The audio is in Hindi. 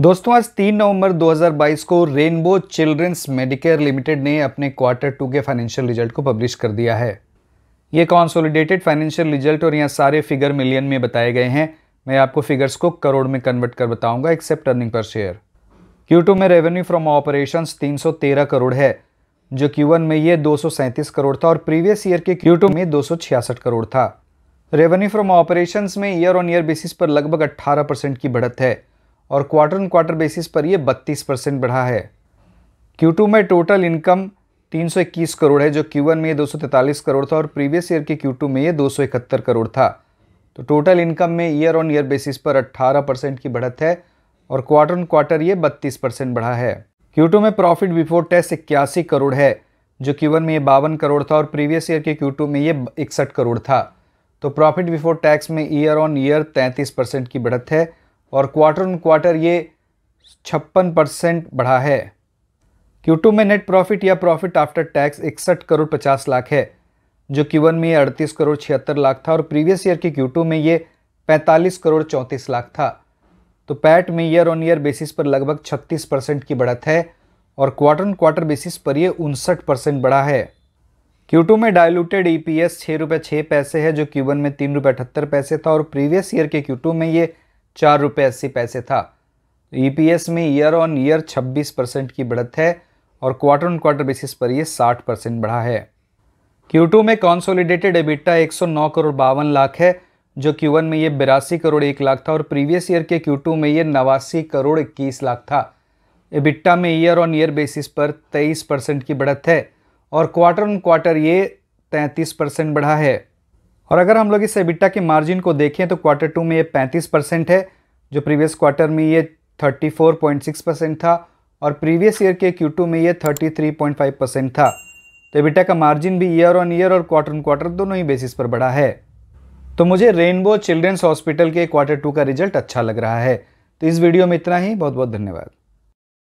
दोस्तों आज 3 नवंबर 2022 को रेनबो चिल्ड्रंस मेडिकेयर लिमिटेड ने अपने क्वार्टर टू के फाइनेंशियल रिजल्ट को पब्लिश कर दिया है ये कॉन्सोलिडेटेड फाइनेंशियल रिजल्ट और यहाँ सारे फिगर मिलियन में बताए गए हैं मैं आपको फिगर्स को करोड़ में कन्वर्ट कर बताऊंगा एक्सेप्ट अर्निंग पर शेयर क्यू में रेवेन्यू फ्रॉम ऑपरेशन तीन करोड़ है जो क्यू में ये दो करोड़ था और प्रीवियस ईयर के क्यू में दो करोड़ था रेवेन्यू फ्रॉम ऑपरेशन में ईयर ऑन ईयर बेसिस पर लगभग अट्ठारह की बढ़त है और क्वार्टर ऑन क्वार्टर बेसिस पर ये 32 परसेंट बढ़ा है Q2 में टोटल इनकम 321 करोड़ है जो Q1 में ये 243 करोड़ था और प्रीवियस ईयर के Q2 में ये 271 करोड़ था तो टोटल इनकम में ईयर ऑन ईयर बेसिस पर 18 परसेंट की बढ़त है और क्वार्टर ऑन क्वार्टर ये 32 परसेंट बढ़ा है Q2 में प्रॉफिट बिफोर टैक्स इक्यासी करोड़ है जो क्यूवन में ये बावन करोड़ था और प्रीवियस ईयर के क्यू में ये इकसठ करोड़ था तो प्रॉफिट बिफोर टैक्स में ईयर ऑन ईयर 33 परसेंट की बढ़त है और क्वार्टर ऑन क्वार्टर ये छप्पन परसेंट बढ़ा है Q2 में नेट प्रॉफिट या प्रॉफिट आफ्टर टैक्स इकसठ करोड़ पचास लाख है जो Q1 में ये अड़तीस करोड़ छिहत्तर लाख था और प्रीवियस ईयर के Q2 में ये पैंतालीस करोड़ चौंतीस लाख था तो पैट में ईयर ऑन ईयर बेसिस पर लगभग छत्तीस परसेंट की बढ़त है और क्वार्टर ऑन क्वार्टर बेसिस पर यह उनसठ परसेंट बढ़ा है Q2 में डायलूटेड ई पी एस छः रुपये छः पैसे है जो Q1 में तीन रुपये अठहत्तर पैसे था और प्रीवियस ईयर के Q2 में ये चार रुपये अस्सी पैसे था ईपीएस e में ईयर ऑन ईयर 26 परसेंट की बढ़त है और क्वार्टर ऑन क्वार्टर बेसिस पर यह 60 परसेंट बढ़ा है क्यू में कॉन्सोलिडेटेड एबिटा 109 करोड़ बावन लाख है जो Q1 में ये बिरासी करोड़ एक लाख था और प्रीवियस ईयर के Q2 में ये नवासी करोड़ इक्कीस लाख था एबिट्टा में ईयर ऑन ईयर बेसिस पर 23 परसेंट की बढ़त है और क्वार्टर ऑन क्वार्टर ये 33 परसेंट बढ़ा है और अगर हम लोग इस एबिटा के मार्जिन को देखें तो क्वार्टर टू में ये 35 परसेंट है जो प्रीवियस क्वार्टर में ये 34.6 परसेंट था और प्रीवियस ईयर के क्यू में ये 33.5 परसेंट था तो एबिटा का मार्जिन भी ईयर ऑन ईयर और क्वार्टर ऑन क्वार्टर दोनों ही बेसिस पर बढ़ा है तो मुझे रेनबो चिल्ड्रेंस हॉस्पिटल के क्वार्टर टू का रिजल्ट अच्छा लग रहा है तो इस वीडियो में इतना ही बहुत बहुत धन्यवाद